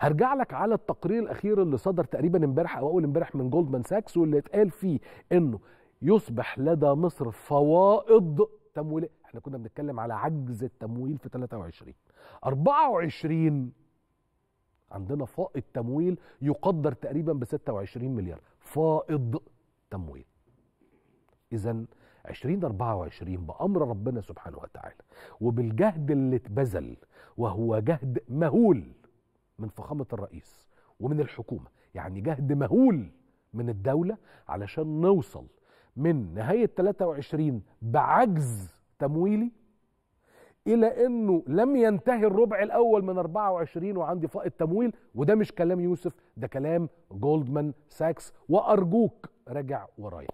هرجع لك على التقرير الاخير اللي صدر تقريبا امبارح او اول امبارح من جولدمان ساكس واللي اتقال فيه انه يصبح لدى مصر فوائض تمويل احنا كنا بنتكلم على عجز التمويل في 23 24 عندنا فائض تمويل يقدر تقريبا ب 26 مليار فائض تمويل اذا 20 24 بامر ربنا سبحانه وتعالى وبالجهد اللي اتبذل وهو جهد مهول من فخامه الرئيس ومن الحكومه يعني جهد مهول من الدوله علشان نوصل من نهايه 23 بعجز تمويلي الى انه لم ينتهي الربع الاول من 24 وعندي فائض تمويل وده مش كلام يوسف ده كلام جولدمان ساكس وارجوك راجع ورايا